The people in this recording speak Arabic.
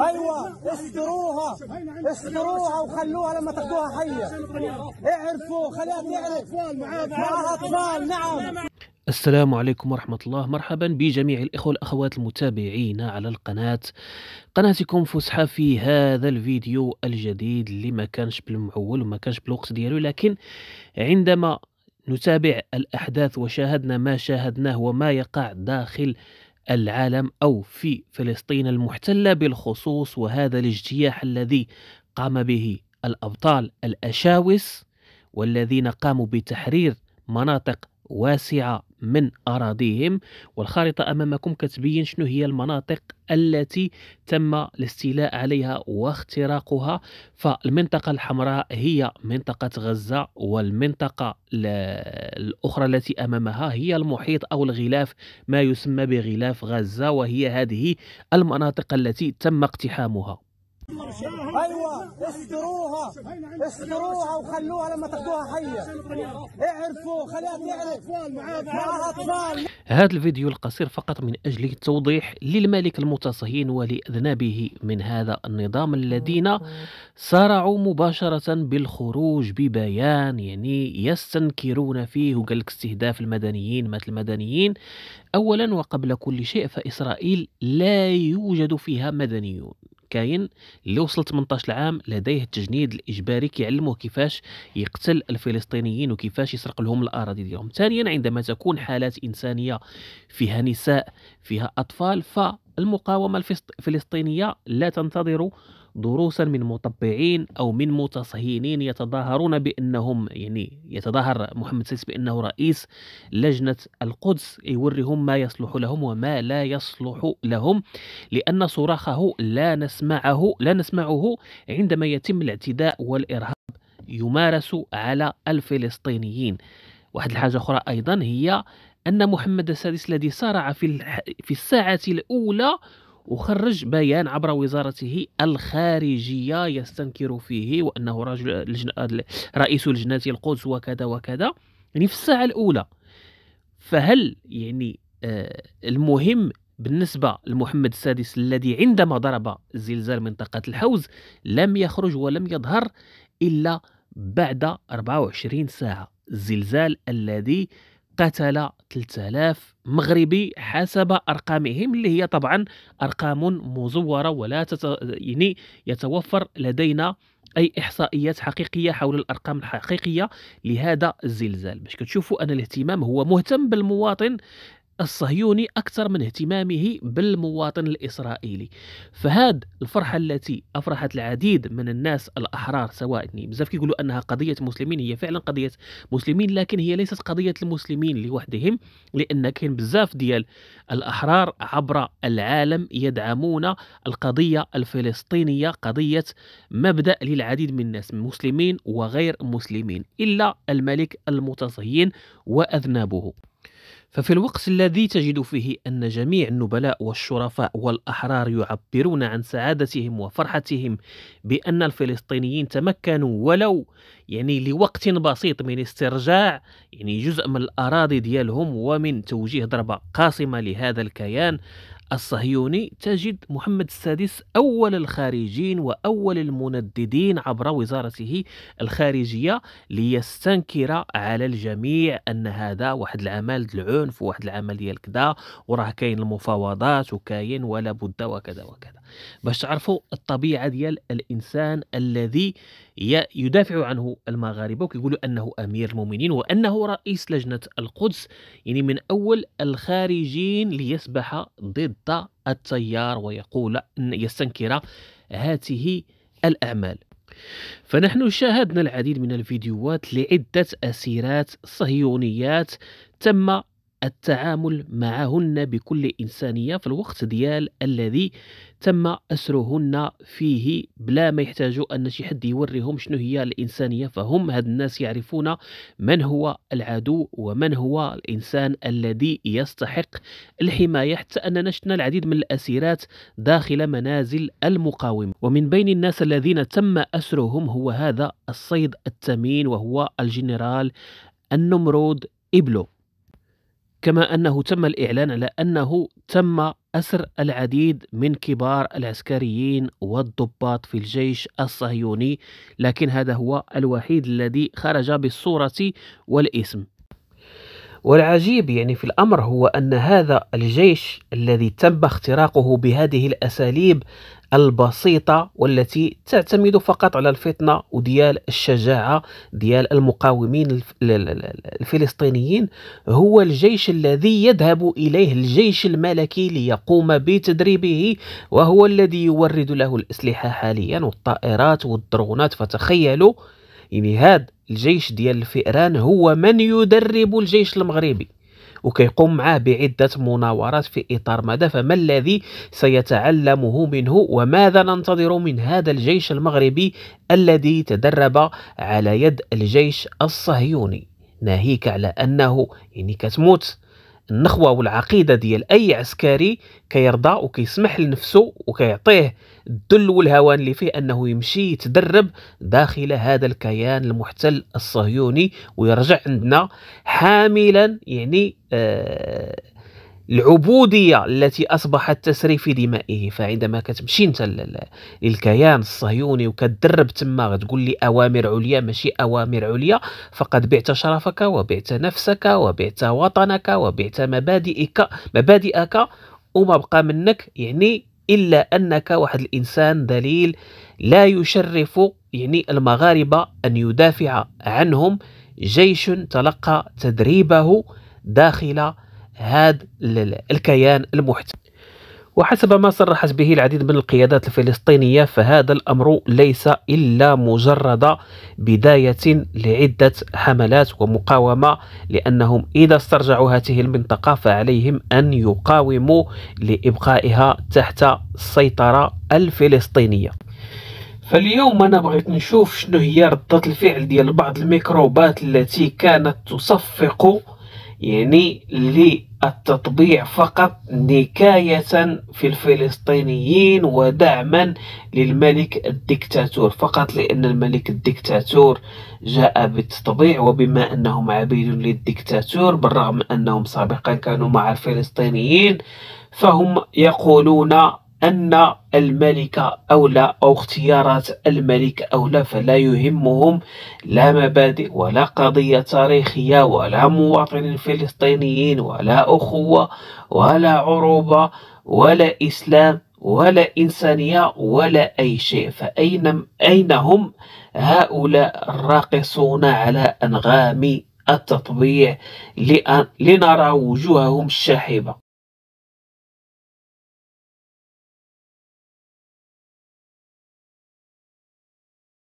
ايوه استروها استروها وخلوها لما تاخذوها حيه اعرفوا خليها تعرف معها اطفال نعم السلام عليكم ورحمة الله مرحبا بجميع الإخوة والأخوات المتابعين على القناة قناتكم فسحة في هذا الفيديو الجديد اللي ما كانش بالمعول وما كانش بالوقت ديالو لكن عندما نتابع الأحداث وشاهدنا ما شاهدناه وما يقع داخل العالم أو في فلسطين المحتلة بالخصوص وهذا الاجتياح الذي قام به الأبطال الأشاوس والذين قاموا بتحرير مناطق واسعة من أراضيهم والخارطة أمامكم كتبين شنو هي المناطق التي تم الاستيلاء عليها واختراقها فالمنطقة الحمراء هي منطقة غزة والمنطقة الأخرى التي أمامها هي المحيط أو الغلاف ما يسمى بغلاف غزة وهي هذه المناطق التي تم اقتحامها ايوه استروها استروها وخلوها لما تاخذوها حيه اعرفوا خليها تعرف اطفال هذا الفيديو القصير فقط من أجل التوضيح للملك المتصهين ولأذنابه من هذا النظام الذين سارعوا مباشرة بالخروج ببيان يعني يستنكرون فيه وقال لك استهداف المدنيين مات المدنيين أولا وقبل كل شيء فإسرائيل لا يوجد فيها مدنيون كاين اللي وصل 18 عام لديه التجنيد الاجباري كيعلموه كيفاش يقتل الفلسطينيين وكيفاش يسرق لهم الاراضي ديالهم ثانيا عندما تكون حالات انسانيه فيها نساء فيها اطفال فالمقاومه الفلسطينيه لا تنتظر دروسا من مطبعين او من متصهينين يتظاهرون بانهم يعني يتظاهر محمد سيس بانه رئيس لجنه القدس يوريهم ما يصلح لهم وما لا يصلح لهم لان صراخه لا نس نسمعه لا نسمعه عندما يتم الاعتداء والإرهاب يمارس على الفلسطينيين واحد الحاجة أخرى أيضا هي أن محمد السادس الذي صارع في, في الساعة الأولى وخرج بيان عبر وزارته الخارجية يستنكر فيه وأنه رجل لجنة رئيس لجنة القدس وكذا وكذا يعني في الساعة الأولى فهل يعني آه، المهم بالنسبة لمحمد السادس الذي عندما ضرب زلزال منطقة الحوز لم يخرج ولم يظهر إلا بعد 24 ساعة الزلزال الذي قتل 3000 مغربي حسب أرقامهم اللي هي طبعا أرقام مزورة ولا تت... يعني يتوفر لدينا اي احصائيات حقيقيه حول الارقام الحقيقيه لهذا الزلزال باش كتشوفوا ان الاهتمام هو مهتم بالمواطن الصهيوني أكثر من اهتمامه بالمواطن الإسرائيلي فهاد الفرحة التي أفرحت العديد من الناس الأحرار سواء بزاف كيقولوا أنها قضية مسلمين هي فعلا قضية مسلمين لكن هي ليست قضية المسلمين لوحدهم لأن كاين بزاف ديال الأحرار عبر العالم يدعمون القضية الفلسطينية قضية مبدأ للعديد من الناس مسلمين وغير مسلمين إلا الملك المتصهين وأذنابه ففي الوقت الذي تجد فيه أن جميع النبلاء والشرفاء والأحرار يعبرون عن سعادتهم وفرحتهم بأن الفلسطينيين تمكنوا ولو يعني لوقت بسيط من استرجاع يعني جزء من الأراضي ديالهم ومن توجيه ضربة قاصمة لهذا الكيان الصهيوني تجد محمد السادس أول الخارجين وأول المنددين عبر وزارته الخارجية ليستنكر على الجميع أن هذا واحد العمل العنف وواحد العمل ديال كذا وراه كاين المفاوضات وكاين ولا بد وكذا وكذا باش تعرفوا الطبيعه ديال الانسان الذي يدافع عنه المغاربه وكيقولوا انه امير المؤمنين وانه رئيس لجنه القدس يعني من اول الخارجين ليسبح ضد التيار ويقول ان يستنكر هاته الاعمال فنحن شاهدنا العديد من الفيديوهات لعدة أسيرات صهيونيات تم التعامل معهن بكل إنسانية في الوقت ديال الذي تم أسرهن فيه بلا ما يحتاجوا أن شي حد يوريهم شنو هي الإنسانية فهم هاد الناس يعرفون من هو العدو ومن هو الإنسان الذي يستحق الحماية حتى أننا شفنا العديد من الأسيرات داخل منازل المقاومة ومن بين الناس الذين تم أسرهم هو هذا الصيد التمين وهو الجنرال النمرود إبلو كما أنه تم الإعلان على أنه تم أسر العديد من كبار العسكريين والضباط في الجيش الصهيوني لكن هذا هو الوحيد الذي خرج بالصورة والاسم والعجيب يعني في الأمر هو أن هذا الجيش الذي تم اختراقه بهذه الأساليب البسيطة والتي تعتمد فقط على الفطنة وديال الشجاعة ديال المقاومين الفلسطينيين هو الجيش الذي يذهب إليه الجيش الملكي ليقوم بتدريبه وهو الذي يورد له الأسلحة حاليا والطائرات والدرونات فتخيلوا يعني هذا الجيش ديال الفئران هو من يدرب الجيش المغربي وكيقوم معاه بعدة مناورات في إطار ماذا فما الذي سيتعلمه منه وماذا ننتظر من هذا الجيش المغربي الذي تدرب على يد الجيش الصهيوني ناهيك على أنه يعني كتموت النخوة والعقيدة ديال أي عسكري كيرضى وكيسمح لنفسه وكيعطيه الدل والهوان اللي فيه أنه يمشي يتدرب داخل هذا الكيان المحتل الصهيوني ويرجع عندنا حاملا يعني آه العبودية التي أصبحت تسري في دمائه فعندما كتمشي انت للكيان الصهيوني وكتدرب تما غتقول لي أوامر عليا ماشي أوامر عليا فقد بعت شرفك وبعت نفسك وبعت وطنك وبعت مبادئك مبادئك وما بقى منك يعني إلا أنك واحد الإنسان دليل لا يشرف يعني المغاربة أن يدافع عنهم جيش تلقى تدريبه داخل هذا الكيان المحتل وحسب ما صرحت به العديد من القيادات الفلسطينية فهذا الأمر ليس إلا مجرد بداية لعدة حملات ومقاومة لأنهم إذا استرجعوا هذه المنطقة فعليهم أن يقاوموا لإبقائها تحت السيطرة الفلسطينية فاليوم انا بغيت نشوف شنو هي ردة الفعل ديال بعض الميكروبات التي كانت تصفق يعني للتطبيع فقط نكاية في الفلسطينيين ودعما للملك الدكتاتور فقط لأن الملك الدكتاتور جاء بالتطبيع وبما أنهم عبيد للدكتاتور بالرغم أنهم سابقا كانوا مع الفلسطينيين فهم يقولون أن الملك أولى أو اختيارات الملك أولى فلا يهمهم لا مبادئ ولا قضية تاريخية ولا مواطنين فلسطينيين ولا أخوة ولا عروبة ولا إسلام ولا إنسانية ولا أي شيء فأين أين هم هؤلاء الراقصون على أنغام التطبيع لنرى وجوههم الشاحبة